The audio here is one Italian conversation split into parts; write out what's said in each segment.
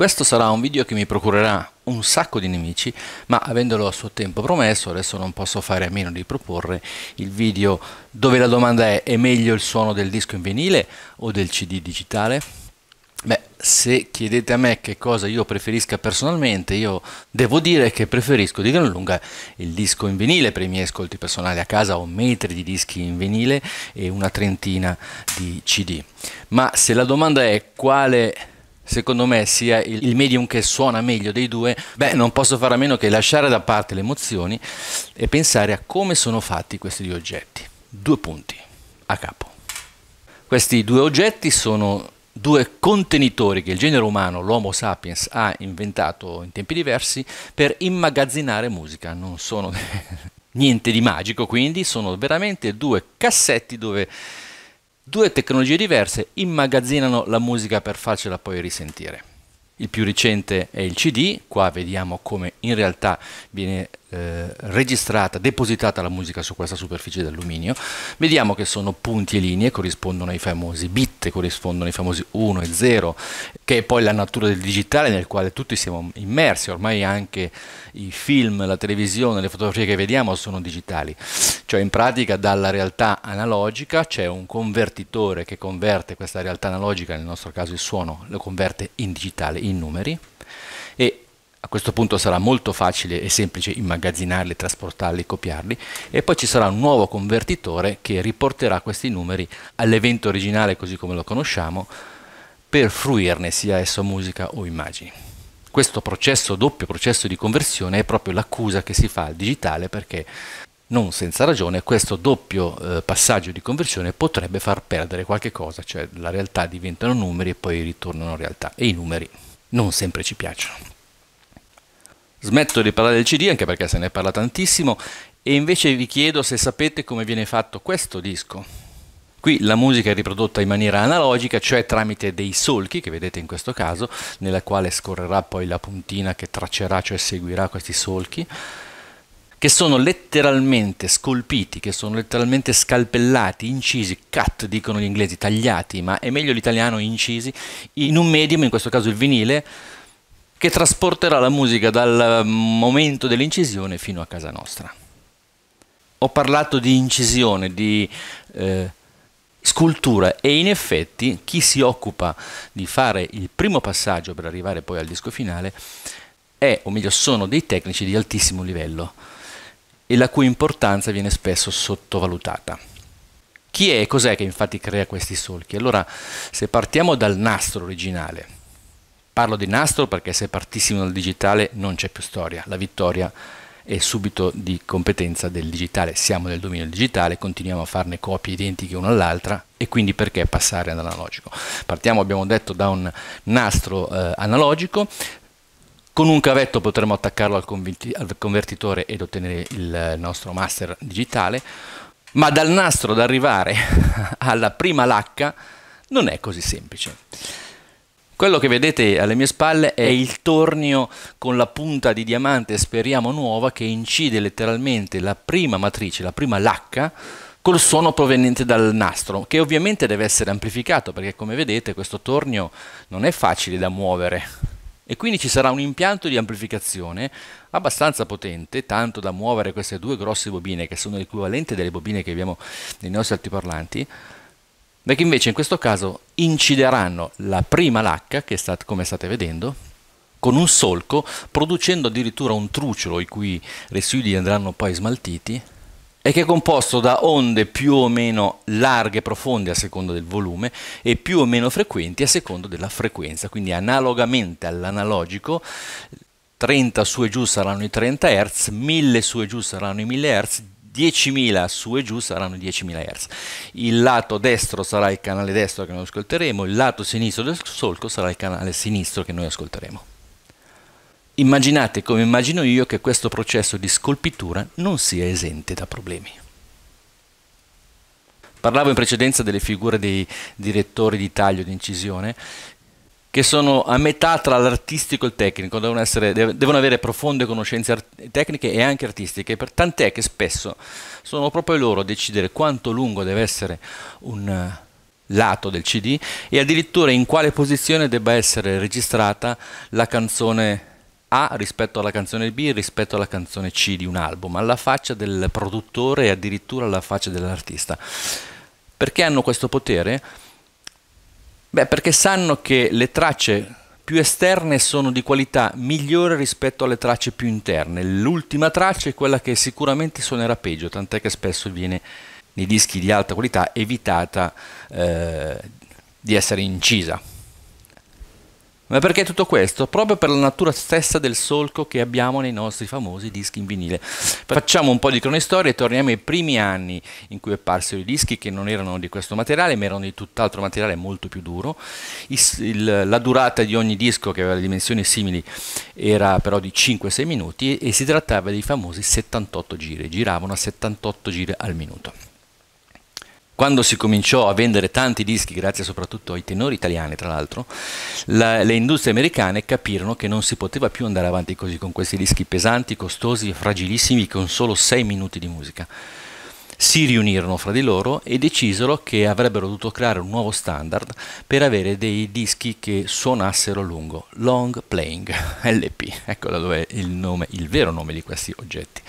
Questo sarà un video che mi procurerà un sacco di nemici, ma avendolo a suo tempo promesso, adesso non posso fare a meno di proporre il video dove la domanda è è meglio il suono del disco in vinile o del CD digitale? Beh, se chiedete a me che cosa io preferisca personalmente, io devo dire che preferisco di gran lunga il disco in vinile per i miei ascolti personali. A casa ho metri di dischi in vinile e una trentina di CD. Ma se la domanda è quale secondo me sia il, medium che suona meglio dei due, beh, non posso fare a meno che lasciare da parte le emozioni e pensare a come sono fatti questi due oggetti. Due punti a capo. Questi due oggetti sono due contenitori che il genere umano, l'Homo sapiens, ha inventato in tempi diversi per immagazzinare musica. Non sono niente di magico, quindi sono veramente due cassetti dove Due tecnologie diverse immagazzinano la musica per farcela poi risentire. Il più recente è il CD, qua vediamo come in realtà viene eh, registrata, depositata la musica su questa superficie di alluminio, vediamo che sono punti e linee, corrispondono ai famosi bit, corrispondono ai famosi 1 e 0, che è poi la natura del digitale nel quale tutti siamo immersi, ormai anche i film, la televisione, le fotografie che vediamo sono digitali, cioè in pratica dalla realtà analogica c'è un convertitore che converte questa realtà analogica, nel nostro caso il suono, lo converte in digitale, in numeri, e a questo punto sarà molto facile e semplice immagazzinarli, trasportarli, copiarli e poi ci sarà un nuovo convertitore che riporterà questi numeri all'evento originale così come lo conosciamo per fruirne sia esso musica o immagini. Questo processo, doppio processo di conversione, è proprio l'accusa che si fa al digitale perché non senza ragione, questo doppio eh, passaggio di conversione potrebbe far perdere qualche cosa, cioè la realtà diventano numeri e poi ritornano realtà e i numeri non sempre ci piacciono. Smetto di parlare del CD anche perché se ne parla tantissimo e invece vi chiedo se sapete come viene fatto questo disco. Qui la musica è riprodotta in maniera analogica, cioè tramite dei solchi, che vedete in questo caso, nella quale scorrerà poi la puntina che traccerà, cioè seguirà questi solchi, che sono letteralmente scolpiti, che sono letteralmente scalpellati, incisi, cut dicono gli inglesi, tagliati, ma è meglio l'italiano incisi, in un medium, in questo caso il vinile, che trasporterà la musica dal eh, momento dell'incisione fino a casa nostra. Ho parlato di incisione, di eh, scultura e in effetti chi si occupa di fare il primo passaggio per arrivare poi al disco finale è, o meglio sono dei tecnici di altissimo livello e la cui importanza viene spesso sottovalutata. Chi è e cos'è che infatti crea questi solchi? Allora, se partiamo dal nastro originale, Parlo di nastro perché se partissimo dal digitale non c'è più storia, la vittoria è subito di competenza del digitale, siamo nel dominio digitale, continuiamo a farne copie identiche una all'altra e quindi perché passare all'analogico? Partiamo, abbiamo detto, da un nastro eh, analogico, con un cavetto potremo attaccarlo al, al convertitore ed ottenere il nostro master digitale, ma dal nastro ad arrivare alla prima lacca non è così semplice. Quello che vedete alle mie spalle è eh. il tornio con la punta di diamante, speriamo nuova, che incide letteralmente la prima matrice, la prima lacca, col suono proveniente dal nastro, che ovviamente deve essere amplificato, perché come vedete questo tornio non è facile da muovere e quindi ci sarà un impianto di amplificazione abbastanza potente, tanto da muovere queste due grosse bobine che sono l'equivalente delle bobine che abbiamo nei nostri altiparlanti, perché invece in questo caso incideranno la prima lacca, che stat come state vedendo, con un solco, producendo addirittura un truciolo i cui residui andranno poi smaltiti, e che è composto da onde più o meno larghe e profonde a seconda del volume e più o meno frequenti a seconda della frequenza, quindi analogamente all'analogico 30 su e giù saranno i 30 Hz, 1000 su e giù saranno i 1000 Hz, 10.000 su e giù saranno 10.000 Hz. Il lato destro sarà il canale destro che noi ascolteremo, il lato sinistro del solco sarà il canale sinistro che noi ascolteremo. Immaginate come immagino io che questo processo di scolpitura non sia esente da problemi. Parlavo in precedenza delle figure dei direttori di taglio di incisione che sono a metà tra l'artistico e il tecnico, devono, essere, devono avere profonde conoscenze tecniche e anche artistiche, per, tant'è che spesso sono proprio loro a decidere quanto lungo deve essere un eh, lato del CD e addirittura in quale posizione debba essere registrata la canzone A rispetto alla canzone B rispetto alla canzone C di un album, alla faccia del produttore e addirittura alla faccia dell'artista. Perché hanno questo potere? Beh, perché sanno che le tracce più esterne sono di qualità migliore rispetto alle tracce più interne. L'ultima traccia è quella che sicuramente suonerà peggio, tant'è che spesso viene nei dischi di alta qualità evitata eh, di essere incisa. Ma perché tutto questo? Proprio per la natura stessa del solco che abbiamo nei nostri famosi dischi in vinile. Facciamo un po' di cronistoria e torniamo ai primi anni in cui apparsero i dischi che non erano di questo materiale, ma erano di tutt'altro materiale molto più duro. Il, il, la durata di ogni disco, che aveva dimensioni simili, era però di 5-6 minuti e si trattava dei famosi 78 giri. Giravano a 78 giri al minuto quando si cominciò a vendere tanti dischi, grazie soprattutto ai tenori italiani tra l'altro, la, le industrie americane capirono che non si poteva più andare avanti così con questi dischi pesanti, costosi, fragilissimi, con solo sei minuti di musica. Si riunirono fra di loro e decisero che avrebbero dovuto creare un nuovo standard per avere dei dischi che suonassero a lungo, long playing LP, ecco da dove il, nome, il vero nome di questi oggetti.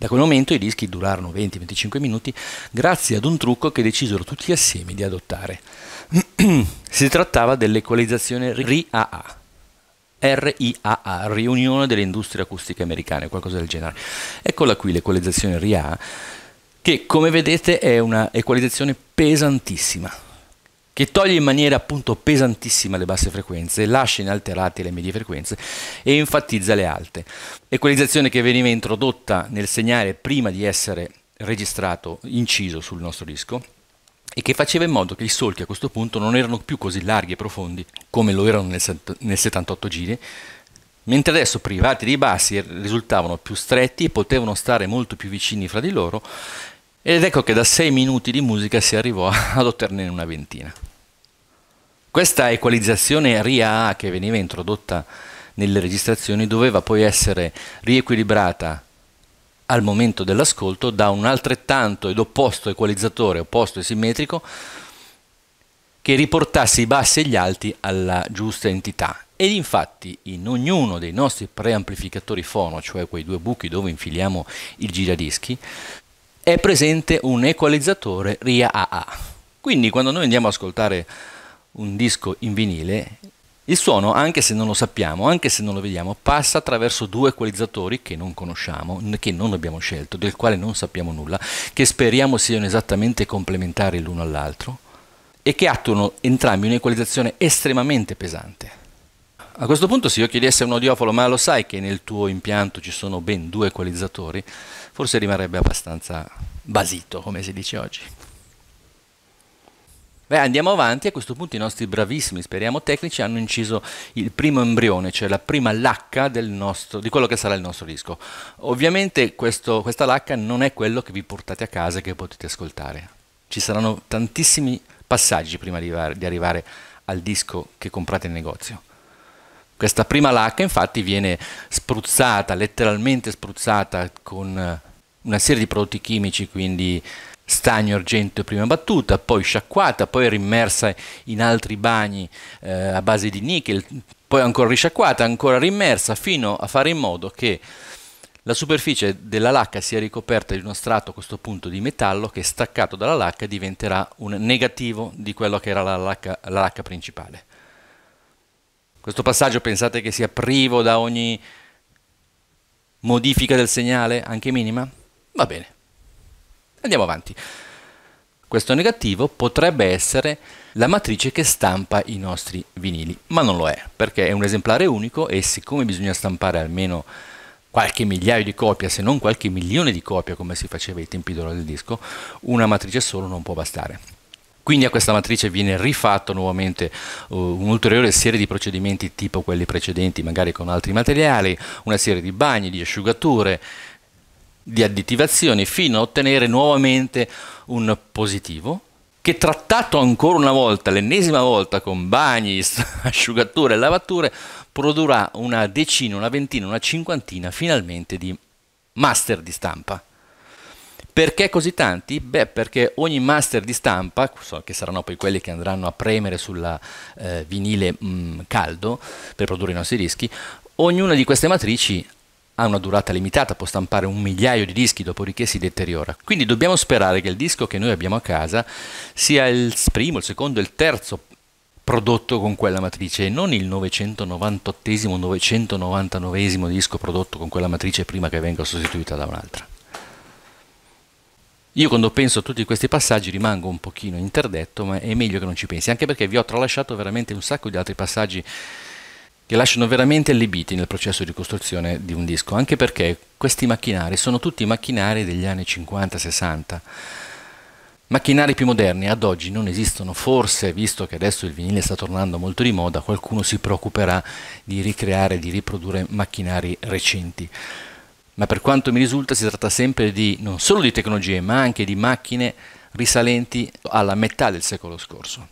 Da quel momento i dischi durarono 20-25 minuti grazie ad un trucco che decisero tutti assieme di adottare. si trattava dell'equalizzazione RIAA. RIAA, Riunione delle Industrie Acustiche Americane, qualcosa del genere. Eccola qui l'equalizzazione RIAA, che come vedete è una equalizzazione pesantissima che toglie in maniera appunto pesantissima le basse frequenze, lascia inalterate le medie frequenze e enfatizza le alte. Equalizzazione che veniva introdotta nel segnale prima di essere registrato, inciso sul nostro disco e che faceva in modo che i solchi a questo punto non erano più così larghi e profondi come lo erano nel, nel 78 giri, mentre adesso privati di bassi risultavano più stretti e potevano stare molto più vicini fra di loro ed ecco che da 6 minuti di musica si arrivò ad otternere una ventina. Questa equalizzazione RIA che veniva introdotta nelle registrazioni doveva poi essere riequilibrata al momento dell'ascolto da un altrettanto ed opposto equalizzatore, opposto e simmetrico, che riportasse i bassi e gli alti alla giusta entità. Ed infatti in ognuno dei nostri preamplificatori fono, cioè quei due buchi dove infiliamo il giradischi, è presente un equalizzatore RIA AA. Quindi quando noi andiamo ad ascoltare un disco in vinile, il suono, anche se non lo sappiamo, anche se non lo vediamo, passa attraverso due equalizzatori che non conosciamo, che non abbiamo scelto, del quale non sappiamo nulla, che speriamo siano esattamente complementari l'uno all'altro e che attuano entrambi un'equalizzazione estremamente pesante. A questo punto se io chiedessi a un audiofolo ma lo sai che nel tuo impianto ci sono ben due equalizzatori, forse rimarrebbe abbastanza basito, come si dice oggi. Beh, andiamo avanti, a questo punto i nostri bravissimi, speriamo, tecnici hanno inciso il primo embrione, cioè la prima lacca nostro, di quello che sarà il nostro disco. Ovviamente questo, questa lacca non è quello che vi portate a casa e che potete ascoltare. Ci saranno tantissimi passaggi prima di arrivare, di arrivare al disco che comprate in negozio. Questa prima lacca infatti viene spruzzata, letteralmente spruzzata con una serie di prodotti chimici, quindi stagno argento prima battuta, poi sciacquata, poi rimersa in altri bagni eh, a base di nickel, poi ancora risciacquata, ancora rimersa, fino a fare in modo che la superficie della lacca sia ricoperta di uno strato a questo punto di metallo che staccato dalla lacca diventerà un negativo di quello che era la lacca, la lacca principale. Questo passaggio pensate che sia privo da ogni modifica del segnale, anche minima? Va bene. Andiamo avanti. Questo negativo potrebbe essere la matrice che stampa i nostri vinili, ma non lo è, perché è un esemplare unico e siccome bisogna stampare almeno qualche migliaio di copie, se non qualche milione di copie come si faceva ai tempi d'oro del disco, una matrice solo non può bastare. Quindi a questa matrice viene rifatto nuovamente uh, un'ulteriore serie di procedimenti tipo quelli precedenti, magari con altri materiali, una serie di bagni, di asciugature, di additivazione fino a ottenere nuovamente un positivo che trattato ancora una volta, l'ennesima volta con bagni, asciugature e lavature, produrrà una decina, una ventina, una cinquantina finalmente di master di stampa. Perché così tanti? Beh, perché ogni master di stampa, che saranno poi quelli che andranno a premere sulla eh, vinile mh, mm, caldo per produrre i nostri dischi, ognuna di queste matrici ha una durata limitata, può stampare un migliaio di dischi, dopodiché si deteriora. Quindi dobbiamo sperare che il disco che noi abbiamo a casa sia il primo, il secondo, il terzo prodotto con quella matrice e non il 998esimo, 999esimo disco prodotto con quella matrice prima che venga sostituita da un'altra. Io quando penso a tutti questi passaggi rimango un pochino interdetto, ma è meglio che non ci pensi, anche perché vi ho tralasciato veramente un sacco di altri passaggi che lasciano veramente allibiti nel processo di costruzione di un disco, anche perché questi macchinari sono tutti macchinari degli anni 50-60. Macchinari più moderni ad oggi non esistono, forse visto che adesso il vinile sta tornando molto di moda, qualcuno si preoccuperà di ricreare, di riprodurre macchinari recenti. Ma per quanto mi risulta si tratta sempre di non solo di tecnologie, ma anche di macchine risalenti alla metà del secolo scorso.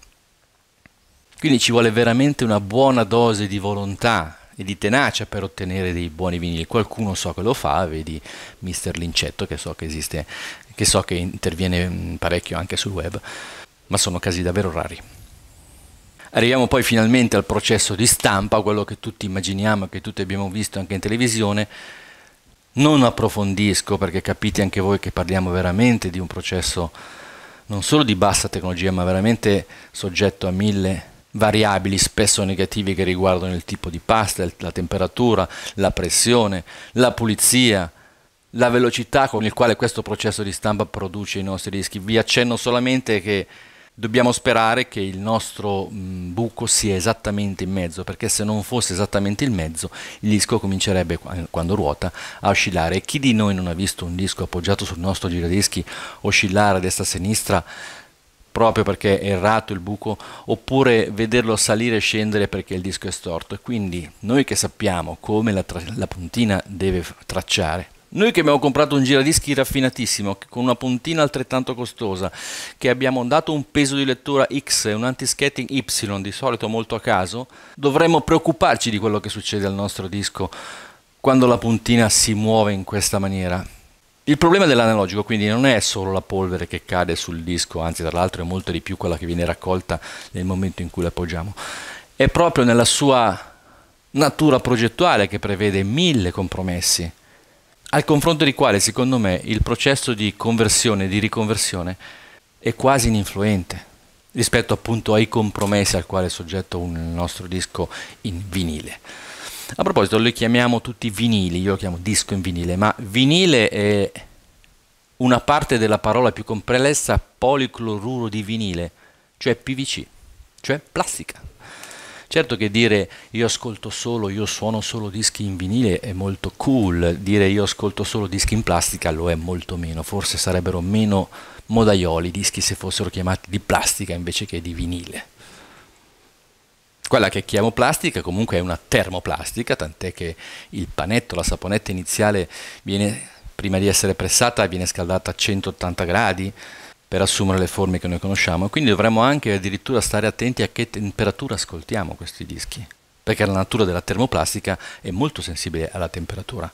Quindi ci vuole veramente una buona dose di volontà e di tenacia per ottenere dei buoni vinili. Qualcuno so che lo fa, vedi Mr. Lincetto che so che esiste, che so che interviene mm, parecchio anche sul web, ma sono casi davvero rari. Arriviamo poi finalmente al processo di stampa, quello che tutti immaginiamo, che tutti abbiamo visto anche in televisione. Non approfondisco perché capite anche voi che parliamo veramente di un processo non solo di bassa tecnologia, ma veramente soggetto a mille variabili spesso negative che riguardano il tipo di pasta, la temperatura, la pressione, la pulizia, la velocità con il quale questo processo di stampa produce i nostri dischi. Vi accenno solamente che dobbiamo sperare che il nostro buco sia esattamente in mezzo, perché se non fosse esattamente in mezzo, il disco comincerebbe quando ruota a oscillare. chi di noi non ha visto un disco appoggiato sul nostro giradischi oscillare a destra e a sinistra? proprio perché è errato il buco oppure vederlo salire e scendere perché il disco è storto. E quindi noi che sappiamo come la, la puntina deve tracciare, noi che abbiamo comprato un giradischi raffinatissimo, con una puntina altrettanto costosa, che abbiamo dato un peso di lettura X e un anti-skating Y, di solito molto a caso, dovremmo preoccuparci di quello che succede al nostro disco quando la puntina si muove in questa maniera. Il problema dell'analogico quindi non è solo la polvere che cade sul disco, anzi tra l'altro è molto di più quella che viene raccolta nel momento in cui l'appoggiamo, è proprio nella sua natura progettuale che prevede mille compromessi, al confronto di quale secondo me il processo di conversione e di riconversione è quasi ininfluente rispetto appunto ai compromessi al quale è soggetto un nostro disco in vinile. A proposito, li chiamiamo tutti vinili, io lo chiamo disco in vinile, ma vinile è una parte della parola più complessa policloruro di vinile, cioè PVC, cioè plastica. Certo che dire io ascolto solo, io suono solo dischi in vinile è molto cool, dire io ascolto solo dischi in plastica lo è molto meno, forse sarebbero meno modaioli i dischi se fossero chiamati di plastica invece che di vinile. Quella che chiamo plastica comunque è una termoplastica, tant'è che il panetto, la saponetta iniziale viene, prima di essere pressata viene scaldata a 180 gradi per assumere le forme che noi conosciamo, quindi dovremmo anche addirittura stare attenti a che temperatura ascoltiamo questi dischi, perché la natura della termoplastica è molto sensibile alla temperatura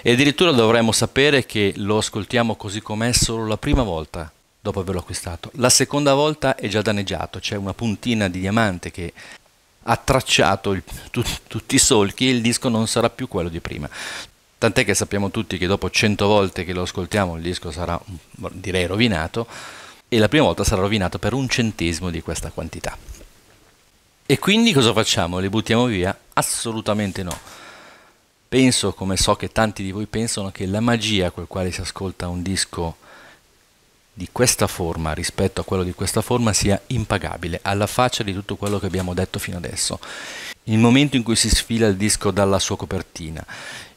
e addirittura dovremmo sapere che lo ascoltiamo così com'è solo la prima volta dopo averlo acquistato. La seconda volta è già danneggiato, c'è una puntina di diamante che ha tracciato il, tu, tutti i solchi e il disco non sarà più quello di prima. Tant'è che sappiamo tutti che dopo 100 volte che lo ascoltiamo il disco sarà, direi, rovinato e la prima volta sarà rovinato per un centesimo di questa quantità. E quindi cosa facciamo? Li buttiamo via? Assolutamente no. Penso, come so che tanti di voi pensano, che la magia col quale si ascolta un disco di questa forma rispetto a quello di questa forma sia impagabile, alla faccia di tutto quello che abbiamo detto fino adesso. Il momento in cui si sfila il disco dalla sua copertina,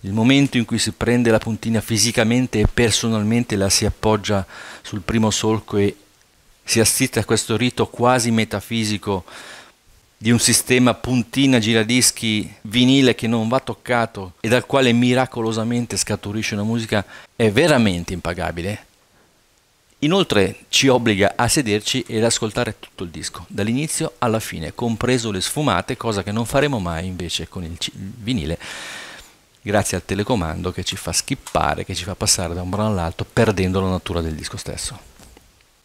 il momento in cui si prende la puntina fisicamente e personalmente la si appoggia sul primo solco e si assiste a questo rito quasi metafisico di un sistema puntina giradischi vinile che non va toccato e dal quale miracolosamente scaturisce una musica è veramente impagabile Inoltre ci obbliga a sederci ed ascoltare tutto il disco, dall'inizio alla fine, compreso le sfumate, cosa che non faremo mai invece con il, vinile, grazie al telecomando che ci fa skippare, che ci fa passare da un brano all'altro, perdendo la natura del disco stesso.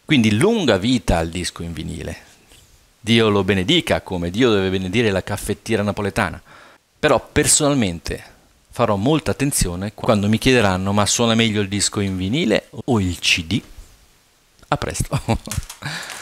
Quindi lunga vita al disco in vinile. Dio lo benedica come Dio deve benedire la caffettiera napoletana. Però personalmente farò molta attenzione quando mi chiederanno ma suona meglio il disco in vinile o il CD A presto.